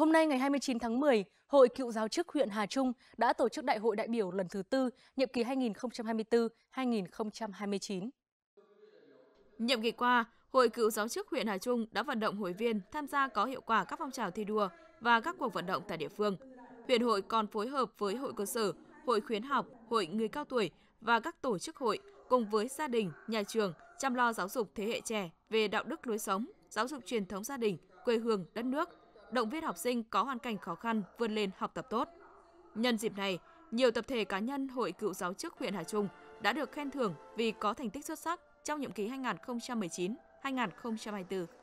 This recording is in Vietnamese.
Hôm nay ngày 29 tháng 10, Hội Cựu giáo chức huyện Hà Trung đã tổ chức Đại hội đại biểu lần thứ tư, nhiệm kỳ 2024-2029. Nhiệm kỳ qua, Hội Cựu giáo chức huyện Hà Trung đã vận động hội viên tham gia có hiệu quả các phong trào thi đua và các cuộc vận động tại địa phương. Huyện hội còn phối hợp với hội cơ sở, hội khuyến học, hội người cao tuổi và các tổ chức hội cùng với gia đình, nhà trường chăm lo giáo dục thế hệ trẻ về đạo đức lối sống, giáo dục truyền thống gia đình, quê hương, đất nước – động viên học sinh có hoàn cảnh khó khăn vươn lên học tập tốt. Nhân dịp này, nhiều tập thể cá nhân Hội Cựu giáo chức huyện Hà Trung đã được khen thưởng vì có thành tích xuất sắc trong nhiệm kỳ 2019-2024.